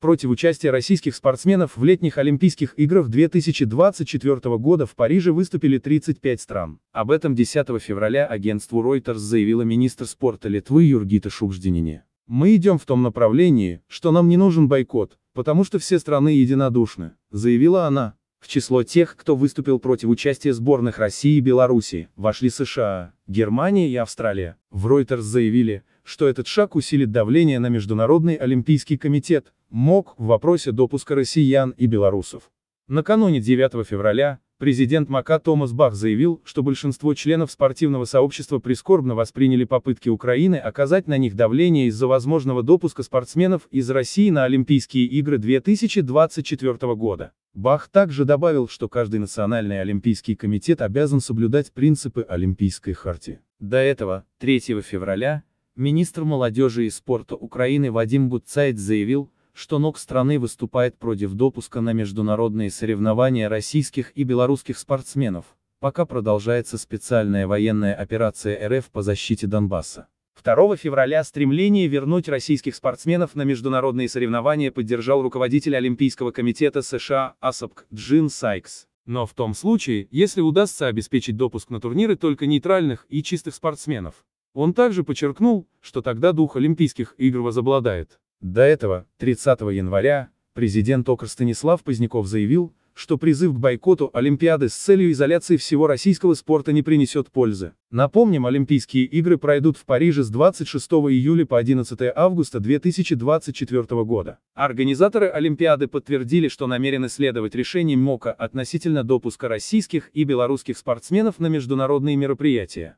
против участия российских спортсменов в летних Олимпийских играх 2024 года в Париже выступили 35 стран. Об этом 10 февраля агентству Reuters заявила министр спорта Литвы Юргита Шубждинине. «Мы идем в том направлении, что нам не нужен бойкот, потому что все страны единодушны», — заявила она. В число тех, кто выступил против участия сборных России и Беларуси, вошли США, Германия и Австралия. В Reuters заявили, что этот шаг усилит давление на Международный Олимпийский комитет, МОК в вопросе допуска россиян и белорусов. Накануне 9 февраля президент МАКа Томас Бах заявил, что большинство членов спортивного сообщества прискорбно восприняли попытки Украины оказать на них давление из-за возможного допуска спортсменов из России на Олимпийские игры 2024 года. Бах также добавил, что каждый национальный олимпийский комитет обязан соблюдать принципы Олимпийской хартии. До этого, 3 февраля, министр молодежи и спорта Украины Вадим Гудцайт заявил, что НОК страны выступает против допуска на международные соревнования российских и белорусских спортсменов, пока продолжается специальная военная операция РФ по защите Донбасса. 2 февраля стремление вернуть российских спортсменов на международные соревнования поддержал руководитель Олимпийского комитета США АСАПК Джин Сайкс. Но в том случае, если удастся обеспечить допуск на турниры только нейтральных и чистых спортсменов. Он также подчеркнул, что тогда дух Олимпийских игр возобладает. До этого, 30 января, президент ОКР Станислав Поздняков заявил, что призыв к бойкоту Олимпиады с целью изоляции всего российского спорта не принесет пользы. Напомним, Олимпийские игры пройдут в Париже с 26 июля по 11 августа 2024 года. Организаторы Олимпиады подтвердили, что намерены следовать решениям МОКа относительно допуска российских и белорусских спортсменов на международные мероприятия.